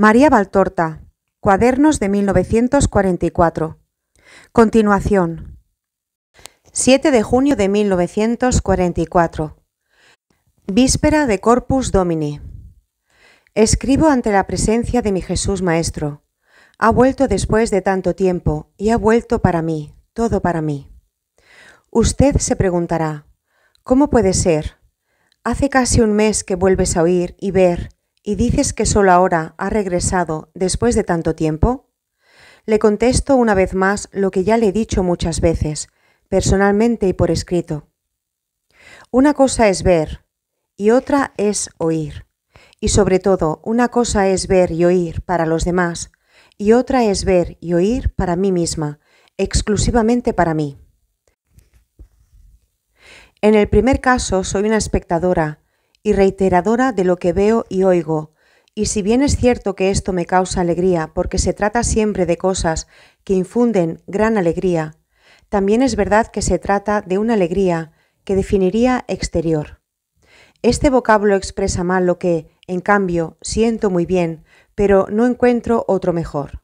María Baltorta, Cuadernos de 1944. Continuación. 7 de junio de 1944. Víspera de Corpus Domini. Escribo ante la presencia de mi Jesús Maestro. Ha vuelto después de tanto tiempo y ha vuelto para mí, todo para mí. Usted se preguntará, ¿cómo puede ser? Hace casi un mes que vuelves a oír y ver ¿Y dices que solo ahora ha regresado después de tanto tiempo? Le contesto una vez más lo que ya le he dicho muchas veces, personalmente y por escrito. Una cosa es ver y otra es oír. Y sobre todo, una cosa es ver y oír para los demás y otra es ver y oír para mí misma, exclusivamente para mí. En el primer caso soy una espectadora y reiteradora de lo que veo y oigo, y si bien es cierto que esto me causa alegría porque se trata siempre de cosas que infunden gran alegría, también es verdad que se trata de una alegría que definiría exterior. Este vocablo expresa mal lo que, en cambio, siento muy bien, pero no encuentro otro mejor.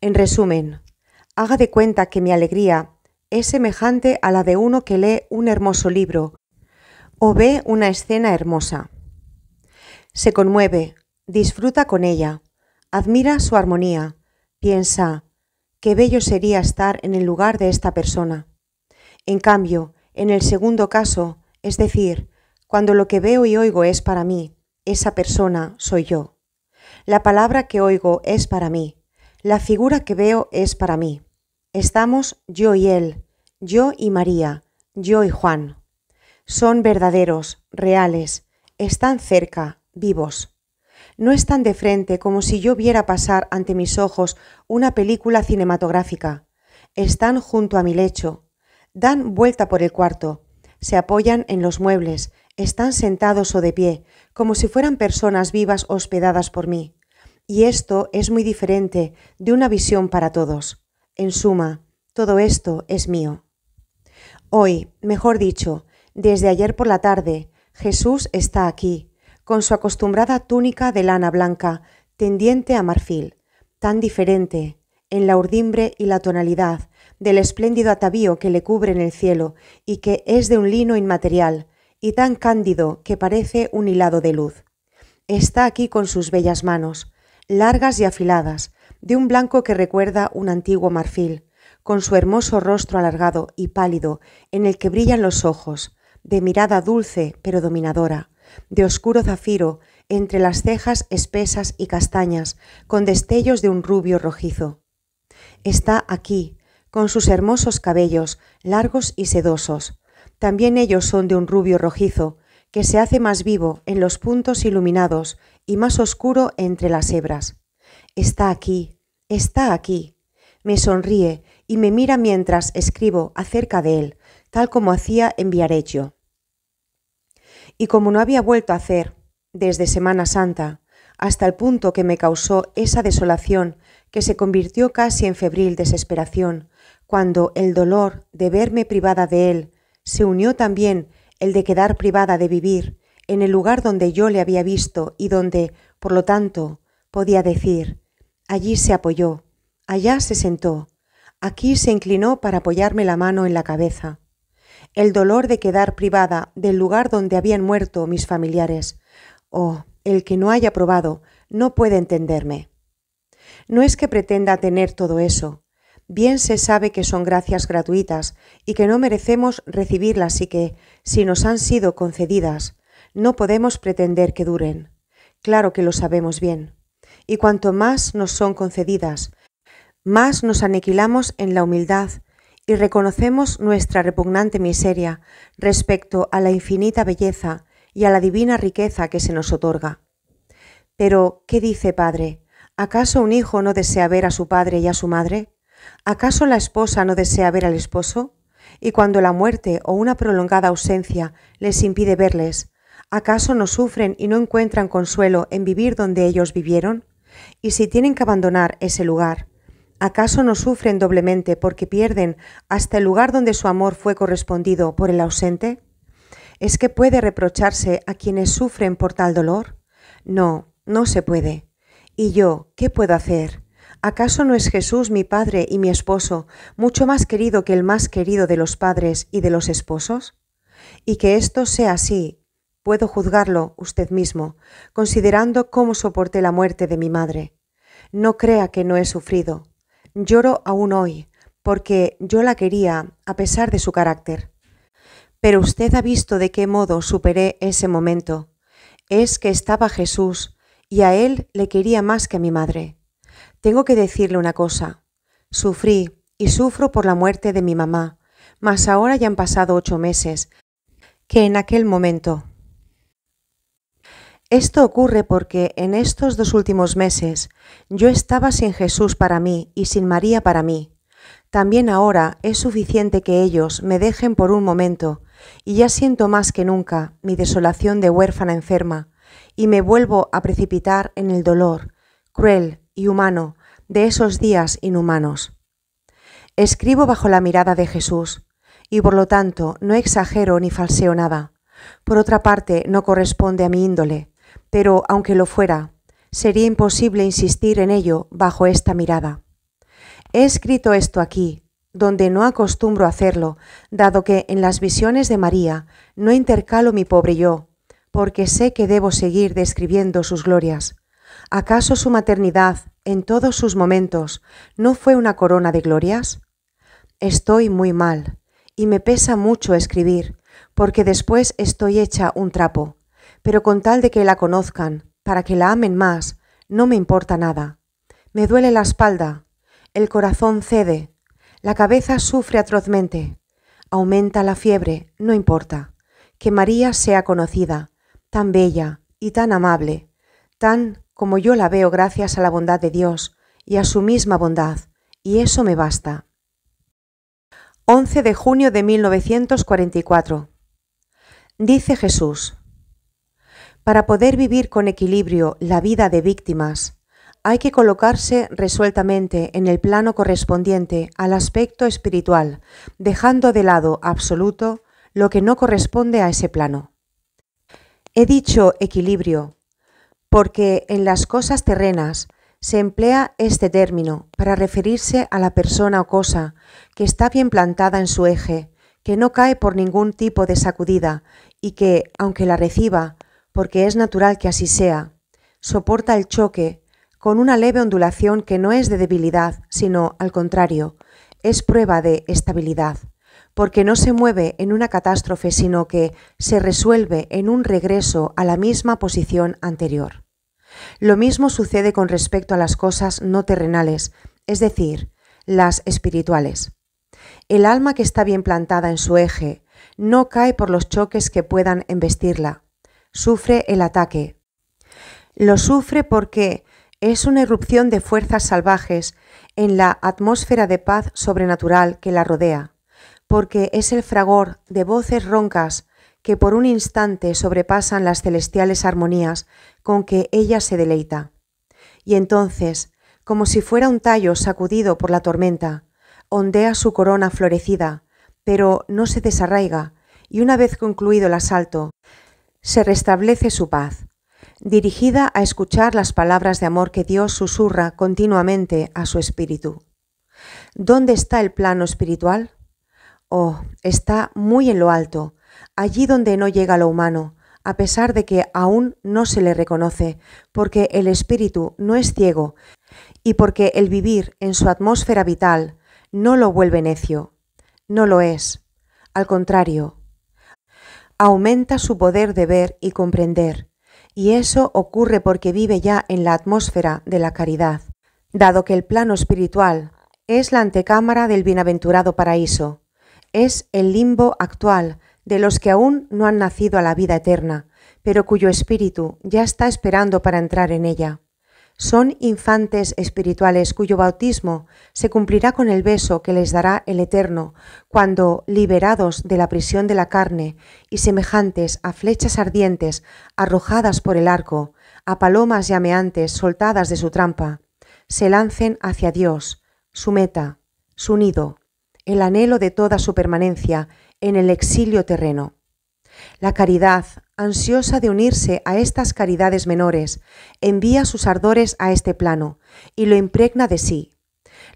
En resumen, haga de cuenta que mi alegría es semejante a la de uno que lee un hermoso libro o ve una escena hermosa. Se conmueve, disfruta con ella, admira su armonía, piensa, qué bello sería estar en el lugar de esta persona. En cambio, en el segundo caso, es decir, cuando lo que veo y oigo es para mí, esa persona soy yo. La palabra que oigo es para mí, la figura que veo es para mí. Estamos yo y él, yo y María, yo y Juan. Son verdaderos, reales, están cerca, vivos. No están de frente como si yo viera pasar ante mis ojos una película cinematográfica. Están junto a mi lecho. Dan vuelta por el cuarto. Se apoyan en los muebles. Están sentados o de pie, como si fueran personas vivas hospedadas por mí. Y esto es muy diferente de una visión para todos. En suma, todo esto es mío. Hoy, mejor dicho, desde ayer por la tarde, Jesús está aquí, con su acostumbrada túnica de lana blanca, tendiente a marfil, tan diferente, en la urdimbre y la tonalidad, del espléndido atavío que le cubre en el cielo y que es de un lino inmaterial, y tan cándido que parece un hilado de luz. Está aquí con sus bellas manos, largas y afiladas, de un blanco que recuerda un antiguo marfil, con su hermoso rostro alargado y pálido, en el que brillan los ojos, de mirada dulce pero dominadora, de oscuro zafiro, entre las cejas espesas y castañas, con destellos de un rubio rojizo. Está aquí, con sus hermosos cabellos, largos y sedosos. También ellos son de un rubio rojizo, que se hace más vivo en los puntos iluminados y más oscuro entre las hebras. Está aquí, está aquí. Me sonríe y me mira mientras escribo acerca de él, tal como hacía en Viareggio. Y como no había vuelto a hacer desde Semana Santa, hasta el punto que me causó esa desolación que se convirtió casi en febril desesperación, cuando el dolor de verme privada de él se unió también el de quedar privada de vivir en el lugar donde yo le había visto y donde, por lo tanto, podía decir, allí se apoyó, allá se sentó, aquí se inclinó para apoyarme la mano en la cabeza el dolor de quedar privada del lugar donde habían muerto mis familiares. Oh, el que no haya probado no puede entenderme. No es que pretenda tener todo eso. Bien se sabe que son gracias gratuitas y que no merecemos recibirlas y que, si nos han sido concedidas, no podemos pretender que duren. Claro que lo sabemos bien. Y cuanto más nos son concedidas, más nos aniquilamos en la humildad y reconocemos nuestra repugnante miseria respecto a la infinita belleza y a la divina riqueza que se nos otorga. Pero, ¿qué dice Padre? ¿Acaso un hijo no desea ver a su padre y a su madre? ¿Acaso la esposa no desea ver al esposo? Y cuando la muerte o una prolongada ausencia les impide verles, ¿acaso no sufren y no encuentran consuelo en vivir donde ellos vivieron? Y si tienen que abandonar ese lugar, ¿Acaso no sufren doblemente porque pierden hasta el lugar donde su amor fue correspondido por el ausente? ¿Es que puede reprocharse a quienes sufren por tal dolor? No, no se puede. ¿Y yo qué puedo hacer? ¿Acaso no es Jesús mi Padre y mi esposo, mucho más querido que el más querido de los padres y de los esposos? Y que esto sea así, puedo juzgarlo usted mismo, considerando cómo soporté la muerte de mi madre. No crea que no he sufrido, Lloro aún hoy, porque yo la quería a pesar de su carácter. Pero usted ha visto de qué modo superé ese momento. Es que estaba Jesús, y a él le quería más que a mi madre. Tengo que decirle una cosa. Sufrí y sufro por la muerte de mi mamá, mas ahora ya han pasado ocho meses, que en aquel momento. Esto ocurre porque en estos dos últimos meses yo estaba sin Jesús para mí y sin María para mí. También ahora es suficiente que ellos me dejen por un momento, y ya siento más que nunca mi desolación de huérfana enferma, y me vuelvo a precipitar en el dolor, cruel y humano, de esos días inhumanos. Escribo bajo la mirada de Jesús, y por lo tanto no exagero ni falseo nada. Por otra parte, no corresponde a mi índole, pero aunque lo fuera, sería imposible insistir en ello bajo esta mirada. He escrito esto aquí, donde no acostumbro hacerlo, dado que en las visiones de María no intercalo mi pobre yo, porque sé que debo seguir describiendo sus glorias. ¿Acaso su maternidad, en todos sus momentos, no fue una corona de glorias? Estoy muy mal, y me pesa mucho escribir, porque después estoy hecha un trapo, pero con tal de que la conozcan, para que la amen más, no me importa nada. Me duele la espalda, el corazón cede, la cabeza sufre atrozmente, aumenta la fiebre, no importa. Que María sea conocida, tan bella y tan amable, tan como yo la veo gracias a la bondad de Dios y a su misma bondad, y eso me basta. 11 de junio de 1944. Dice Jesús, para poder vivir con equilibrio la vida de víctimas, hay que colocarse resueltamente en el plano correspondiente al aspecto espiritual, dejando de lado absoluto lo que no corresponde a ese plano. He dicho equilibrio, porque en las cosas terrenas se emplea este término para referirse a la persona o cosa que está bien plantada en su eje, que no cae por ningún tipo de sacudida y que, aunque la reciba, porque es natural que así sea, soporta el choque con una leve ondulación que no es de debilidad, sino al contrario, es prueba de estabilidad, porque no se mueve en una catástrofe, sino que se resuelve en un regreso a la misma posición anterior. Lo mismo sucede con respecto a las cosas no terrenales, es decir, las espirituales. El alma que está bien plantada en su eje no cae por los choques que puedan embestirla, sufre el ataque. Lo sufre porque es una erupción de fuerzas salvajes en la atmósfera de paz sobrenatural que la rodea, porque es el fragor de voces roncas que por un instante sobrepasan las celestiales armonías con que ella se deleita. Y entonces, como si fuera un tallo sacudido por la tormenta, ondea su corona florecida, pero no se desarraiga, y una vez concluido el asalto, se restablece su paz, dirigida a escuchar las palabras de amor que Dios susurra continuamente a su espíritu. ¿Dónde está el plano espiritual? Oh, está muy en lo alto, allí donde no llega lo humano, a pesar de que aún no se le reconoce, porque el espíritu no es ciego y porque el vivir en su atmósfera vital no lo vuelve necio. No lo es. Al contrario, aumenta su poder de ver y comprender, y eso ocurre porque vive ya en la atmósfera de la caridad, dado que el plano espiritual es la antecámara del bienaventurado paraíso, es el limbo actual de los que aún no han nacido a la vida eterna, pero cuyo espíritu ya está esperando para entrar en ella. Son infantes espirituales cuyo bautismo se cumplirá con el beso que les dará el Eterno, cuando, liberados de la prisión de la carne y semejantes a flechas ardientes arrojadas por el arco, a palomas llameantes soltadas de su trampa, se lancen hacia Dios, su meta, su nido, el anhelo de toda su permanencia en el exilio terreno. La caridad, ansiosa de unirse a estas caridades menores, envía sus ardores a este plano y lo impregna de sí.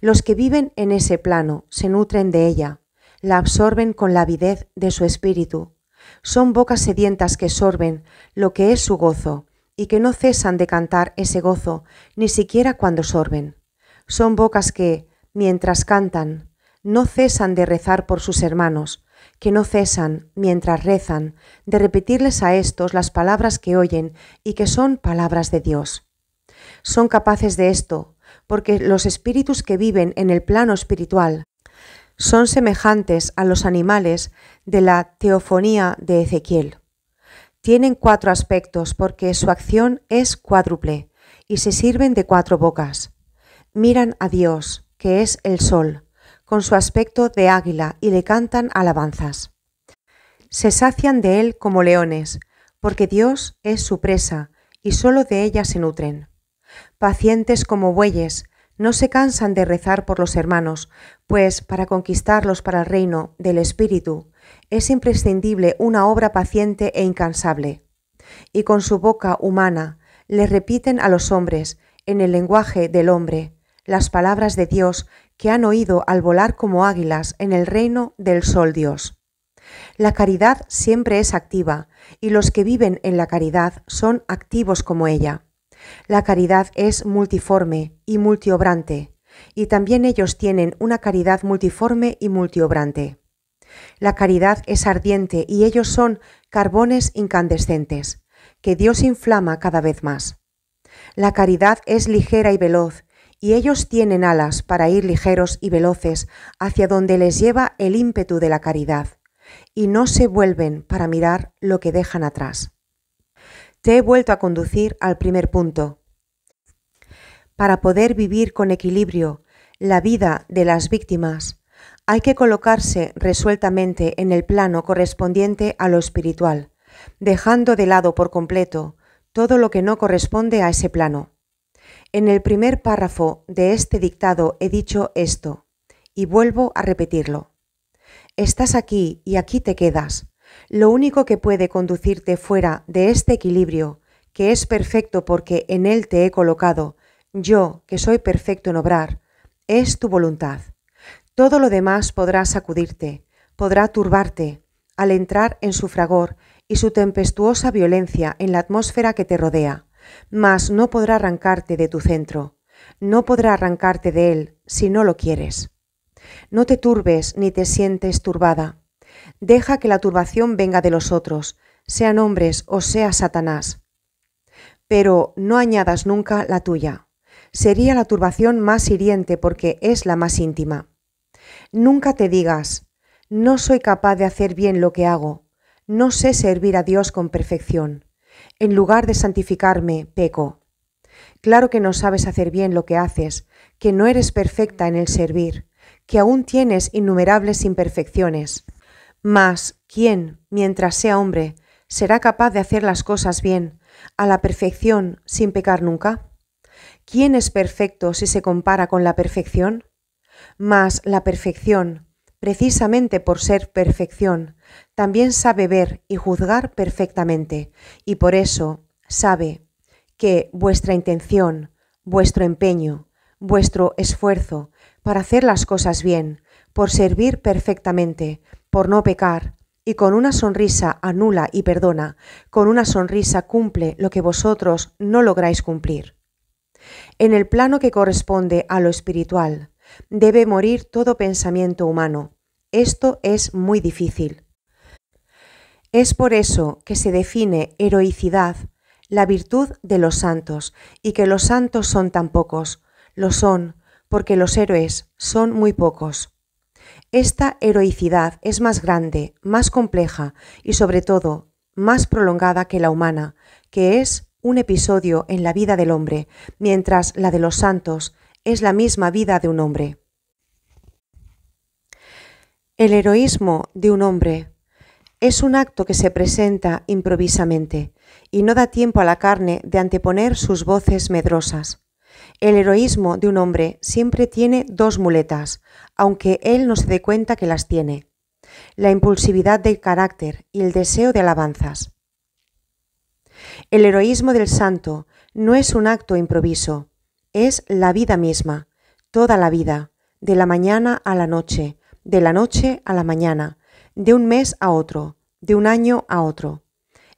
Los que viven en ese plano se nutren de ella, la absorben con la avidez de su espíritu. Son bocas sedientas que sorben lo que es su gozo y que no cesan de cantar ese gozo ni siquiera cuando sorben. Son bocas que, mientras cantan, no cesan de rezar por sus hermanos, que no cesan mientras rezan de repetirles a estos las palabras que oyen y que son palabras de Dios. Son capaces de esto porque los espíritus que viven en el plano espiritual son semejantes a los animales de la teofonía de Ezequiel. Tienen cuatro aspectos porque su acción es cuádruple y se sirven de cuatro bocas. Miran a Dios, que es el sol, con su aspecto de águila y le cantan alabanzas. Se sacian de él como leones, porque Dios es su presa y sólo de ella se nutren. Pacientes como bueyes, no se cansan de rezar por los hermanos, pues para conquistarlos para el reino del Espíritu es imprescindible una obra paciente e incansable. Y con su boca humana le repiten a los hombres, en el lenguaje del hombre, las palabras de Dios que han oído al volar como águilas en el reino del Sol Dios. La caridad siempre es activa, y los que viven en la caridad son activos como ella. La caridad es multiforme y multiobrante, y también ellos tienen una caridad multiforme y multiobrante. La caridad es ardiente y ellos son carbones incandescentes, que Dios inflama cada vez más. La caridad es ligera y veloz, y ellos tienen alas para ir ligeros y veloces hacia donde les lleva el ímpetu de la caridad, y no se vuelven para mirar lo que dejan atrás. Te he vuelto a conducir al primer punto. Para poder vivir con equilibrio la vida de las víctimas, hay que colocarse resueltamente en el plano correspondiente a lo espiritual, dejando de lado por completo todo lo que no corresponde a ese plano. En el primer párrafo de este dictado he dicho esto, y vuelvo a repetirlo. Estás aquí y aquí te quedas. Lo único que puede conducirte fuera de este equilibrio, que es perfecto porque en él te he colocado, yo, que soy perfecto en obrar, es tu voluntad. Todo lo demás podrá sacudirte, podrá turbarte, al entrar en su fragor y su tempestuosa violencia en la atmósfera que te rodea mas no podrá arrancarte de tu centro, no podrá arrancarte de él si no lo quieres. No te turbes ni te sientes turbada. Deja que la turbación venga de los otros, sean hombres o sea Satanás. Pero no añadas nunca la tuya. Sería la turbación más hiriente porque es la más íntima. Nunca te digas, no soy capaz de hacer bien lo que hago, no sé servir a Dios con perfección. En lugar de santificarme, peco. Claro que no sabes hacer bien lo que haces, que no eres perfecta en el servir, que aún tienes innumerables imperfecciones. Mas, ¿quién, mientras sea hombre, será capaz de hacer las cosas bien, a la perfección, sin pecar nunca? ¿Quién es perfecto si se compara con la perfección? Mas la perfección, precisamente por ser perfección, también sabe ver y juzgar perfectamente, y por eso sabe que vuestra intención, vuestro empeño, vuestro esfuerzo para hacer las cosas bien, por servir perfectamente, por no pecar, y con una sonrisa anula y perdona, con una sonrisa cumple lo que vosotros no lográis cumplir. En el plano que corresponde a lo espiritual, debe morir todo pensamiento humano. Esto es muy difícil. Es por eso que se define heroicidad, la virtud de los santos, y que los santos son tan pocos. Lo son, porque los héroes son muy pocos. Esta heroicidad es más grande, más compleja y sobre todo más prolongada que la humana, que es un episodio en la vida del hombre, mientras la de los santos es la misma vida de un hombre. El heroísmo de un hombre es un acto que se presenta improvisamente y no da tiempo a la carne de anteponer sus voces medrosas. El heroísmo de un hombre siempre tiene dos muletas, aunque él no se dé cuenta que las tiene. La impulsividad del carácter y el deseo de alabanzas. El heroísmo del santo no es un acto improviso, es la vida misma, toda la vida, de la mañana a la noche, de la noche a la mañana, de un mes a otro, de un año a otro.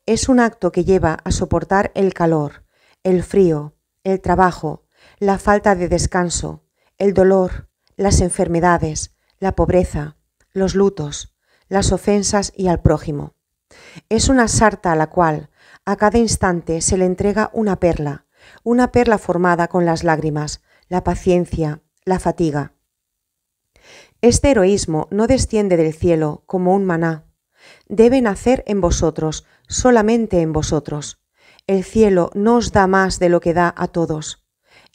Es un acto que lleva a soportar el calor, el frío, el trabajo, la falta de descanso, el dolor, las enfermedades, la pobreza, los lutos, las ofensas y al prójimo. Es una sarta a la cual a cada instante se le entrega una perla, una perla formada con las lágrimas, la paciencia, la fatiga. Este heroísmo no desciende del cielo como un maná, debe nacer en vosotros, solamente en vosotros. El cielo no os da más de lo que da a todos.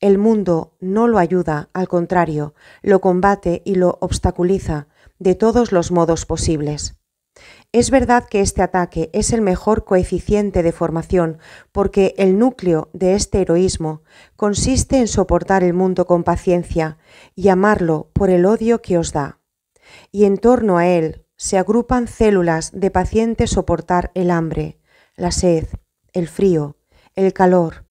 El mundo no lo ayuda, al contrario, lo combate y lo obstaculiza de todos los modos posibles. Es verdad que este ataque es el mejor coeficiente de formación, porque el núcleo de este heroísmo consiste en soportar el mundo con paciencia y amarlo por el odio que os da. Y en torno a él se agrupan células de pacientes soportar el hambre, la sed, el frío, el calor,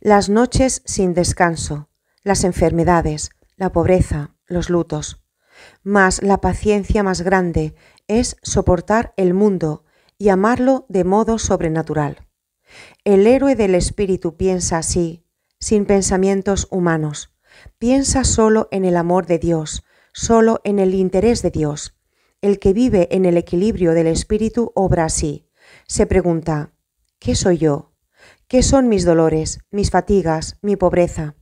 las noches sin descanso, las enfermedades, la pobreza, los lutos. Mas la paciencia más grande es soportar el mundo y amarlo de modo sobrenatural. El héroe del espíritu piensa así, sin pensamientos humanos. Piensa solo en el amor de Dios, solo en el interés de Dios. El que vive en el equilibrio del espíritu obra así. Se pregunta, ¿qué soy yo? ¿Qué son mis dolores, mis fatigas, mi pobreza?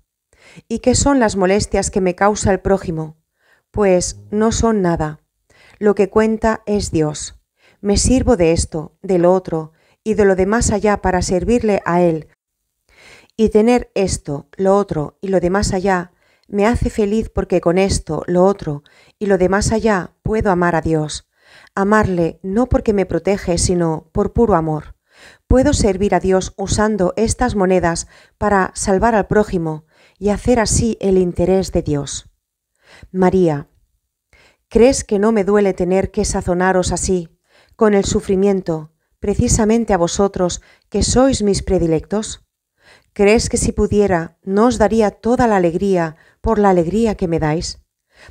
¿Y qué son las molestias que me causa el prójimo? Pues no son nada. Lo que cuenta es Dios. Me sirvo de esto, de lo otro y de lo demás allá para servirle a Él. Y tener esto, lo otro y lo demás más allá me hace feliz porque con esto, lo otro y lo demás más allá puedo amar a Dios. Amarle no porque me protege, sino por puro amor. Puedo servir a Dios usando estas monedas para salvar al prójimo y hacer así el interés de Dios. María, ¿Crees que no me duele tener que sazonaros así, con el sufrimiento, precisamente a vosotros, que sois mis predilectos? ¿Crees que si pudiera, no os daría toda la alegría por la alegría que me dais?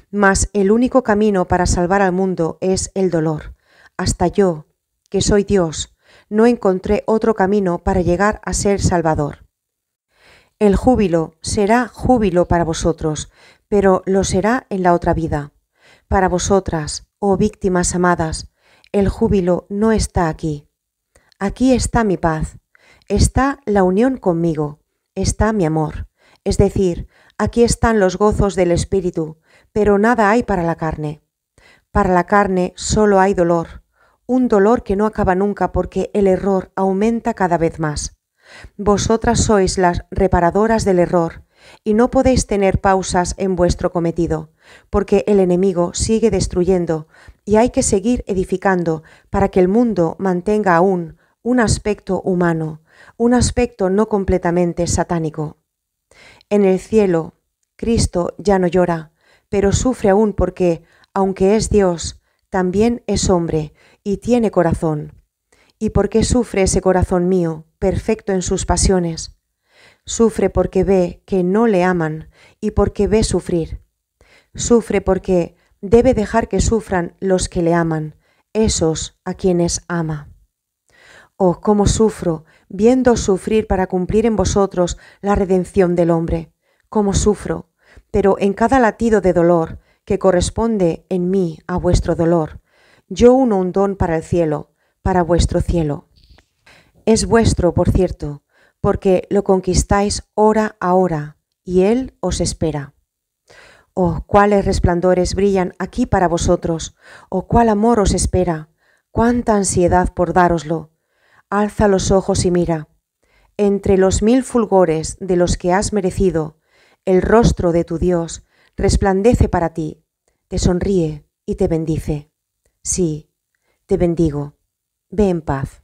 Mas el único camino para salvar al mundo es el dolor. Hasta yo, que soy Dios, no encontré otro camino para llegar a ser Salvador. El júbilo será júbilo para vosotros, pero lo será en la otra vida para vosotras, oh víctimas amadas, el júbilo no está aquí. Aquí está mi paz, está la unión conmigo, está mi amor. Es decir, aquí están los gozos del espíritu, pero nada hay para la carne. Para la carne solo hay dolor, un dolor que no acaba nunca porque el error aumenta cada vez más. Vosotras sois las reparadoras del error y no podéis tener pausas en vuestro cometido, porque el enemigo sigue destruyendo y hay que seguir edificando para que el mundo mantenga aún un aspecto humano, un aspecto no completamente satánico. En el cielo, Cristo ya no llora, pero sufre aún porque, aunque es Dios, también es hombre y tiene corazón. ¿Y por qué sufre ese corazón mío, perfecto en sus pasiones? Sufre porque ve que no le aman y porque ve sufrir. Sufre porque debe dejar que sufran los que le aman, esos a quienes ama. Oh, cómo sufro, viendo sufrir para cumplir en vosotros la redención del hombre. Cómo sufro, pero en cada latido de dolor que corresponde en mí a vuestro dolor, yo uno un don para el cielo, para vuestro cielo. Es vuestro, por cierto, porque lo conquistáis hora a hora, y Él os espera. Oh, cuáles resplandores brillan aquí para vosotros. Oh, cuál amor os espera. Cuánta ansiedad por dároslo. Alza los ojos y mira. Entre los mil fulgores de los que has merecido, el rostro de tu Dios resplandece para ti, te sonríe y te bendice. Sí, te bendigo. Ve en paz.